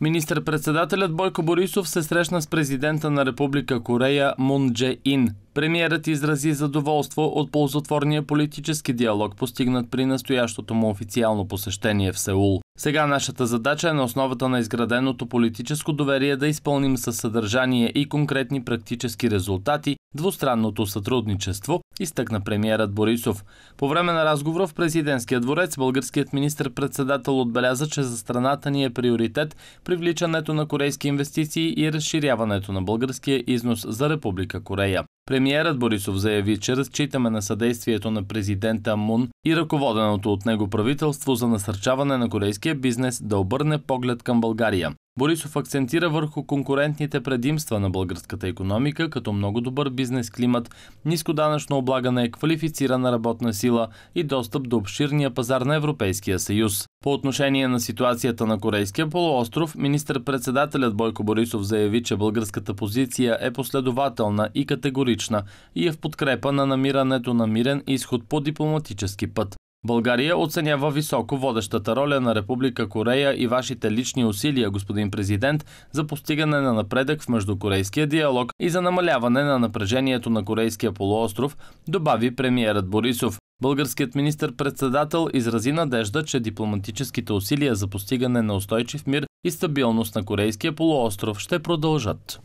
Министр-председателят Бойко Борисов се срещна с президента на Република Корея Мун Дже Ин. Премиерът изрази задоволство от ползотворния политически диалог, постигнат при настоящото му официално посещение в Сеул. Сега нашата задача е на основата на изграденото политическо доверие да изпълним със съдържание и конкретни практически резултати двустранното сътрудничество, изтъкна премиерът Борисов. По време на разговора в президентския дворец българският министр-председател отбеляза, че за страната ни е приоритет привличането на корейски инвестиции и разширяването на българския износ за Република Корея. Премиерът Борисов заяви, че разчитаме на съдействието на президента Мун и ръководеното от него правителство за насърчаване на корейския бизнес да обърне поглед към България. Борисов акцентира върху конкурентните предимства на българската економика, като много добър бизнес климат, ниско данъчно облагане, квалифицирана работна сила и достъп до обширния пазар на Европейския съюз. По отношение на ситуацията на Корейския полуостров, министр-председателят Бойко Борисов заяви, че българската позиция е последователна и категорична и е в подкрепа на намирането на мирен изход по дипломатически път. България оценява високо водещата роля на Република Корея и вашите лични усилия, господин президент, за постигане на напредък в междукорейския диалог и за намаляване на напрежението на Корейския полуостров, добави премиерът Борисов. Българският министр-председател изрази надежда, че дипломатическите усилия за постигане на устойчив мир и стабилност на Корейския полуостров ще продължат.